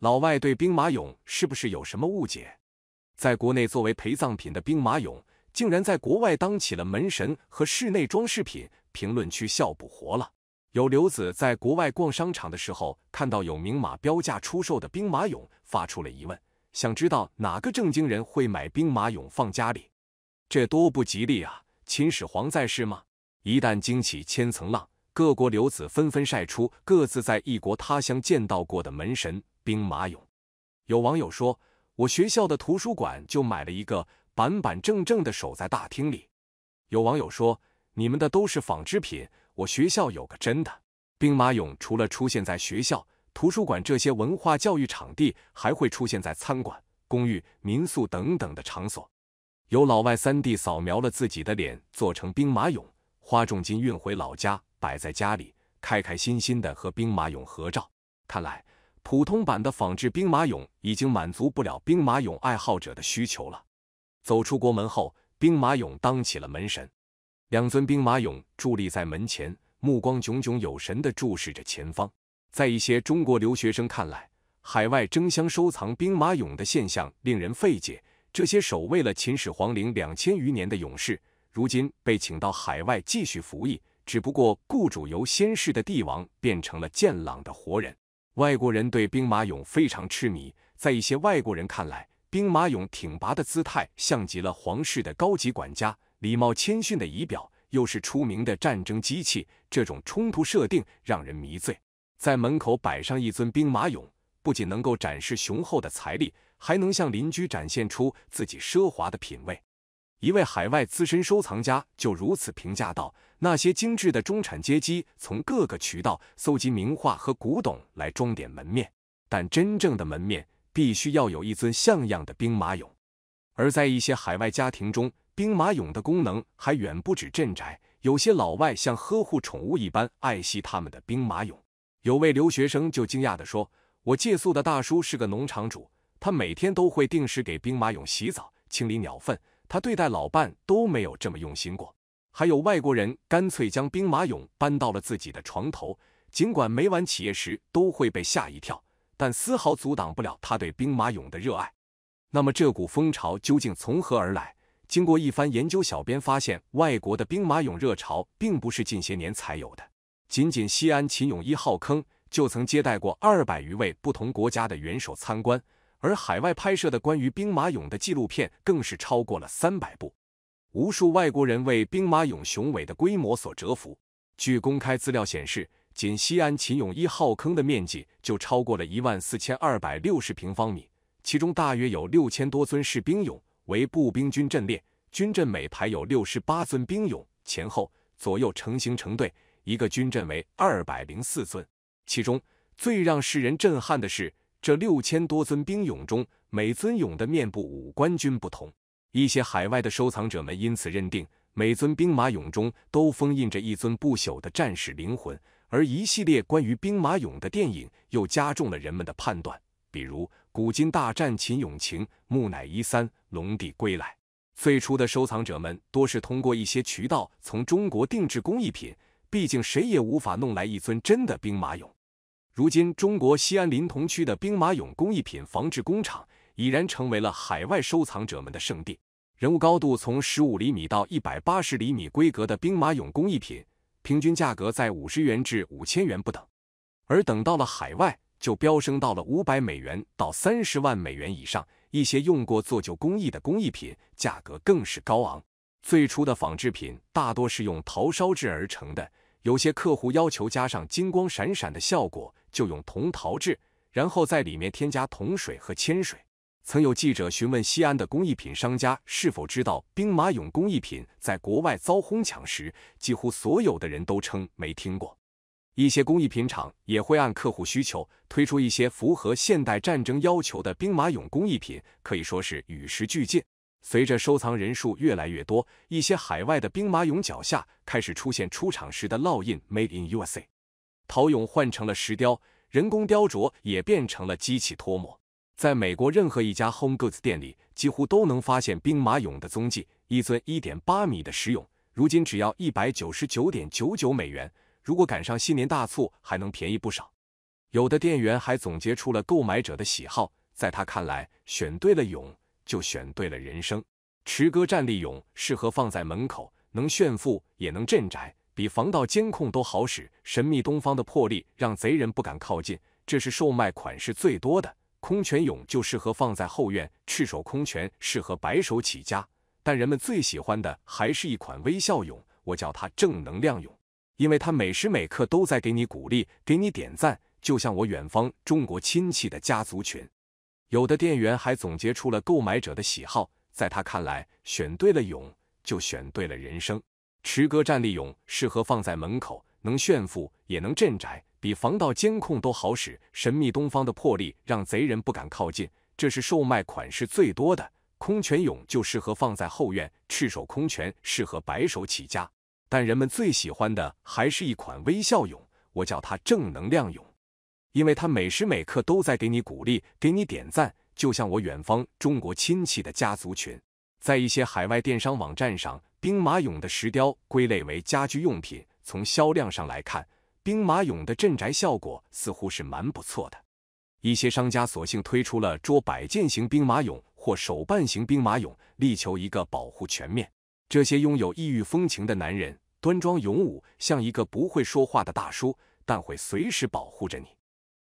老外对兵马俑是不是有什么误解？在国内作为陪葬品的兵马俑，竟然在国外当起了门神和室内装饰品，评论区笑不活了。有刘子在国外逛商场的时候，看到有明码标价出售的兵马俑，发出了疑问，想知道哪个正经人会买兵马俑放家里，这多不吉利啊！秦始皇在世吗？一旦惊起千层浪，各国刘子纷纷晒出各自在异国他乡见到过的门神。兵马俑，有网友说：“我学校的图书馆就买了一个，板板正正的，守在大厅里。”有网友说：“你们的都是仿制品，我学校有个真的兵马俑。”除了出现在学校、图书馆这些文化教育场地，还会出现在餐馆、公寓、民宿等等的场所。有老外三弟扫描了自己的脸，做成兵马俑，花重金运回老家，摆在家里，开开心心的和兵马俑合照。看来。普通版的仿制兵马俑已经满足不了兵马俑爱好者的需求了。走出国门后，兵马俑当起了门神。两尊兵马俑伫立在门前，目光炯炯有神的注视着前方。在一些中国留学生看来，海外争相收藏兵马俑的现象令人费解。这些守卫了秦始皇陵两千余年的勇士，如今被请到海外继续服役，只不过雇主由先世的帝王变成了建朗的活人。外国人对兵马俑非常痴迷，在一些外国人看来，兵马俑挺拔的姿态像极了皇室的高级管家，礼貌谦逊的仪表又是出名的战争机器，这种冲突设定让人迷醉。在门口摆上一尊兵马俑，不仅能够展示雄厚的财力，还能向邻居展现出自己奢华的品味。一位海外资深收藏家就如此评价道。那些精致的中产阶级从各个渠道搜集名画和古董来装点门面，但真正的门面必须要有一尊像样的兵马俑。而在一些海外家庭中，兵马俑的功能还远不止镇宅。有些老外像呵护宠物一般爱惜他们的兵马俑。有位留学生就惊讶地说：“我借宿的大叔是个农场主，他每天都会定时给兵马俑洗澡、清理鸟粪。他对待老伴都没有这么用心过。”还有外国人干脆将兵马俑搬到了自己的床头，尽管每晚起夜时都会被吓一跳，但丝毫阻挡不了他对兵马俑的热爱。那么这股风潮究竟从何而来？经过一番研究，小编发现外国的兵马俑热潮并不是近些年才有的。仅仅西安秦俑一号坑就曾接待过二百余位不同国家的元首参观，而海外拍摄的关于兵马俑的纪录片更是超过了三百部。无数外国人为兵马俑雄伟的规模所折服。据公开资料显示，仅西安秦俑一号坑的面积就超过了一万四千二百六十平方米，其中大约有六千多尊士兵俑，为步兵军阵列，军阵每排有六十八尊兵俑，前后左右成行成队，一个军阵为二百零四尊。其中最让世人震撼的是，这六千多尊兵俑中，每尊俑的面部五官均不同。一些海外的收藏者们因此认定，每尊兵马俑中都封印着一尊不朽的战士灵魂，而一系列关于兵马俑的电影又加重了人们的判断，比如《古今大战秦俑情》《木乃伊三》《龙帝归来》。最初的收藏者们多是通过一些渠道从中国定制工艺品，毕竟谁也无法弄来一尊真的兵马俑。如今，中国西安临潼区的兵马俑工艺品防治工厂。已然成为了海外收藏者们的圣地。人物高度从十五厘米到一百八十厘米规格的兵马俑工艺品，平均价格在五十元至五千元不等。而等到了海外，就飙升到了五百美元到三十万美元以上。一些用过做旧工艺的工艺品，价格更是高昂。最初的仿制品大多是用陶烧制而成的，有些客户要求加上金光闪闪的效果，就用铜陶制，然后在里面添加铜水和铅水。曾有记者询问西安的工艺品商家是否知道兵马俑工艺品在国外遭哄抢时，几乎所有的人都称没听过。一些工艺品厂也会按客户需求推出一些符合现代战争要求的兵马俑工艺品，可以说是与时俱进。随着收藏人数越来越多，一些海外的兵马俑脚下开始出现出厂时的烙印 “Made in USA”，陶俑换成了石雕，人工雕琢也变成了机器脱模。在美国，任何一家 Home Goods 店里几乎都能发现兵马俑的踪迹。一尊1.8米的石俑，如今只要199.99美元，如果赶上新年大促，还能便宜不少。有的店员还总结出了购买者的喜好，在他看来，选对了俑，就选对了人生。池戈站立俑适合放在门口，能炫富也能镇宅，比防盗监控都好使。神秘东方的魄力让贼人不敢靠近，这是售卖款式最多的。空拳勇就适合放在后院，赤手空拳适合白手起家，但人们最喜欢的还是一款微笑勇，我叫它正能量勇，因为它每时每刻都在给你鼓励，给你点赞，就像我远方中国亲戚的家族群。有的店员还总结出了购买者的喜好，在他看来，选对了勇就选对了人生。持哥战力勇适合放在门口，能炫富也能镇宅。比防盗监控都好使，神秘东方的魄力让贼人不敢靠近。这是售卖款式最多的空拳俑，就适合放在后院；赤手空拳适合白手起家。但人们最喜欢的还是一款微笑俑，我叫它正能量俑，因为它每时每刻都在给你鼓励，给你点赞。就像我远方中国亲戚的家族群，在一些海外电商网站上，兵马俑的石雕归类为家居用品，从销量上来看。兵马俑的镇宅效果似乎是蛮不错的，一些商家索性推出了桌摆件型兵马俑或手办型兵马俑，力求一个保护全面。这些拥有异域风情的男人，端庄勇武，像一个不会说话的大叔，但会随时保护着你。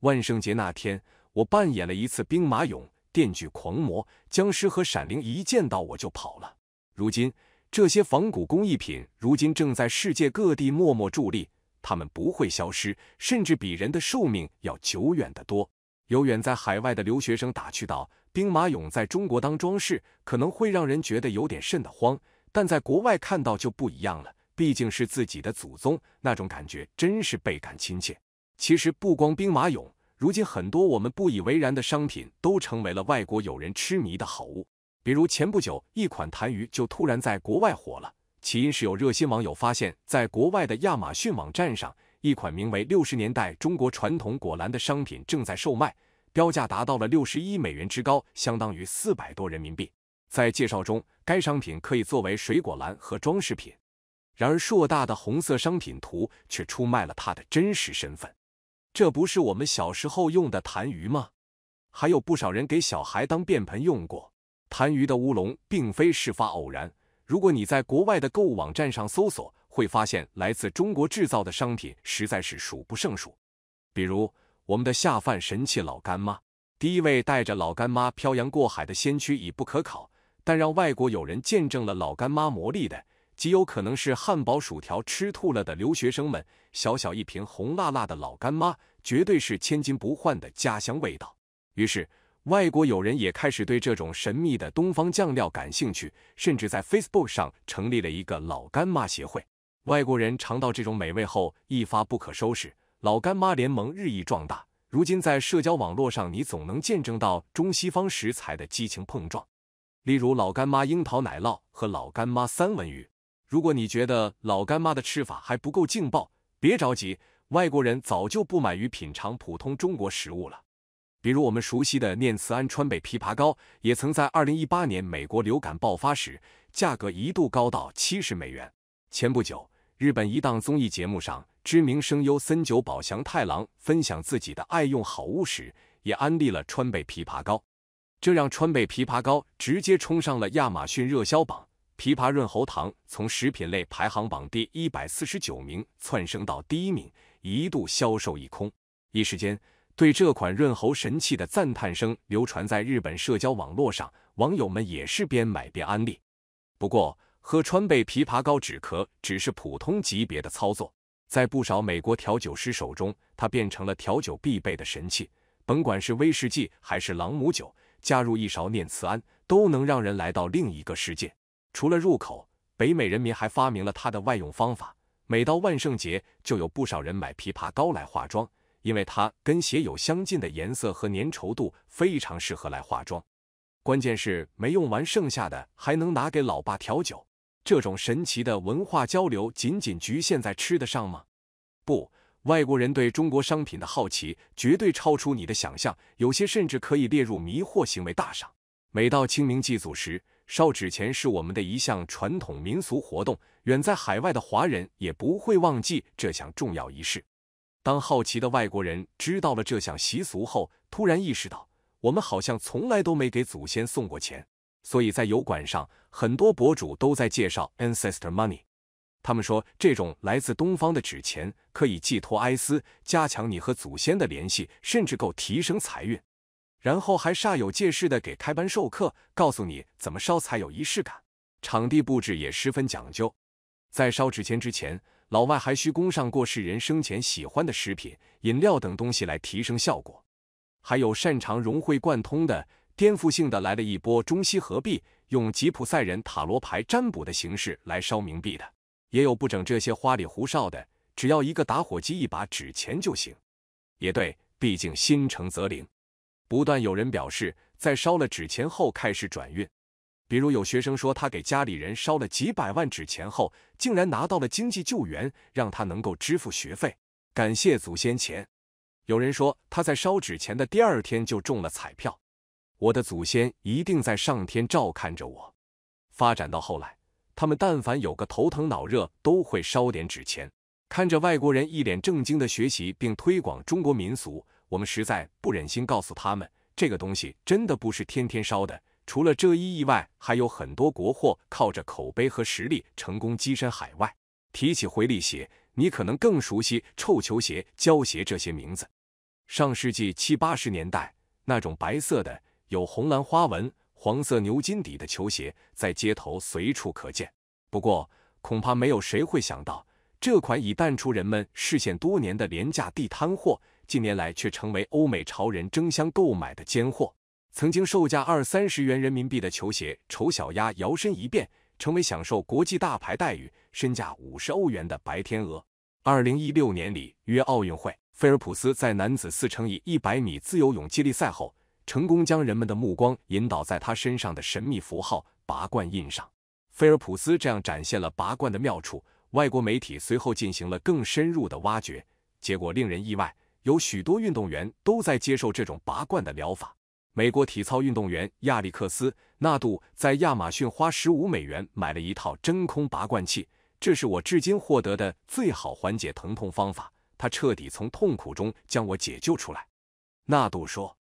万圣节那天，我扮演了一次兵马俑、电锯狂魔、僵尸和闪灵，一见到我就跑了。如今，这些仿古工艺品如今正在世界各地默默伫立。他们不会消失，甚至比人的寿命要久远得多。有远在海外的留学生打趣道：“兵马俑在中国当装饰，可能会让人觉得有点瘆得慌，但在国外看到就不一样了，毕竟是自己的祖宗，那种感觉真是倍感亲切。”其实不光兵马俑，如今很多我们不以为然的商品，都成为了外国友人痴迷的好物。比如前不久，一款痰盂就突然在国外火了。起因是有热心网友发现，在国外的亚马逊网站上，一款名为“六十年代中国传统果篮”的商品正在售卖，标价达到了六十一美元之高，相当于四百多人民币。在介绍中，该商品可以作为水果篮和装饰品。然而，硕大的红色商品图却出卖了他的真实身份。这不是我们小时候用的痰盂吗？还有不少人给小孩当便盆用过痰盂的乌龙，并非事发偶然。如果你在国外的购物网站上搜索，会发现来自中国制造的商品实在是数不胜数。比如我们的下饭神器老干妈，第一位带着老干妈漂洋过海的先驱已不可考，但让外国友人见证了老干妈魔力的，极有可能是汉堡薯条吃吐了的留学生们。小小一瓶红辣辣的老干妈，绝对是千金不换的家乡味道。于是。外国友人也开始对这种神秘的东方酱料感兴趣，甚至在 Facebook 上成立了一个老干妈协会。外国人尝到这种美味后一发不可收拾，老干妈联盟日益壮大。如今在社交网络上，你总能见证到中西方食材的激情碰撞，例如老干妈樱桃奶酪和老干妈三文鱼。如果你觉得老干妈的吃法还不够劲爆，别着急，外国人早就不满鱼品尝普通中国食物了。比如我们熟悉的念慈庵川贝枇杷膏，也曾在2018年美国流感爆发时，价格一度高到70美元。前不久，日本一档综艺节目上，知名声优森久保祥太郎分享自己的爱用好物时，也安利了川贝枇杷膏，这让川贝枇杷膏直接冲上了亚马逊热销榜，枇杷润喉糖从食品类排行榜第一百四十九名窜升到第一名，一度销售一空，一时间。对这款润喉神器的赞叹声流传在日本社交网络上，网友们也是边买边安利。不过，喝川贝枇杷膏止咳只是普通级别的操作，在不少美国调酒师手中，它变成了调酒必备的神器。甭管是威士忌还是朗姆酒，加入一勺念慈庵，都能让人来到另一个世界。除了入口，北美人民还发明了它的外用方法。每到万圣节，就有不少人买枇杷膏来化妆。因为它跟鞋有相近的颜色和粘稠度，非常适合来化妆。关键是没用完，剩下的还能拿给老爸调酒。这种神奇的文化交流，仅仅局限在吃得上吗？不，外国人对中国商品的好奇，绝对超出你的想象。有些甚至可以列入迷惑行为大赏。每到清明祭祖时，烧纸钱是我们的一项传统民俗活动。远在海外的华人也不会忘记这项重要仪式。当好奇的外国人知道了这项习俗后，突然意识到我们好像从来都没给祖先送过钱，所以在油管上很多博主都在介绍 ancestor money。他们说这种来自东方的纸钱可以寄托哀思，加强你和祖先的联系，甚至够提升财运。然后还煞有介事的给开班授课，告诉你怎么烧才有仪式感，场地布置也十分讲究。在烧纸钱之前。老外还需供上过世人生前喜欢的食品、饮料等东西来提升效果，还有擅长融会贯通的、颠覆性的来了一波中西合璧，用吉普赛人塔罗牌占卜的形式来烧冥币的，也有不整这些花里胡哨的，只要一个打火机、一把纸钱就行。也对，毕竟心诚则灵。不断有人表示，在烧了纸钱后开始转运。比如有学生说，他给家里人烧了几百万纸钱后，竟然拿到了经济救援，让他能够支付学费，感谢祖先钱。有人说，他在烧纸钱的第二天就中了彩票，我的祖先一定在上天照看着我。发展到后来，他们但凡有个头疼脑热，都会烧点纸钱。看着外国人一脸正经的学习并推广中国民俗，我们实在不忍心告诉他们，这个东西真的不是天天烧的。除了这一意外，还有很多国货靠着口碑和实力成功跻身海外。提起回力鞋，你可能更熟悉臭球鞋、胶鞋这些名字。上世纪七八十年代，那种白色的、有红蓝花纹、黄色牛筋底的球鞋，在街头随处可见。不过，恐怕没有谁会想到，这款已淡出人们视线多年的廉价地摊货，近年来却成为欧美潮人争相购买的尖货。曾经售价二三十元人民币的球鞋，丑小鸭摇身一变，成为享受国际大牌待遇、身价五十欧元的白天鹅。二零一六年里约奥运会，菲尔普斯在男子四乘以一百米自由泳接力赛后，成功将人们的目光引导在他身上的神秘符号——拔罐印上。菲尔普斯这样展现了拔罐的妙处。外国媒体随后进行了更深入的挖掘，结果令人意外，有许多运动员都在接受这种拔罐的疗法。美国体操运动员亚历克斯·纳杜在亚马逊花15美元买了一套真空拔罐器，这是我至今获得的最好缓解疼痛方法。他彻底从痛苦中将我解救出来，纳杜说。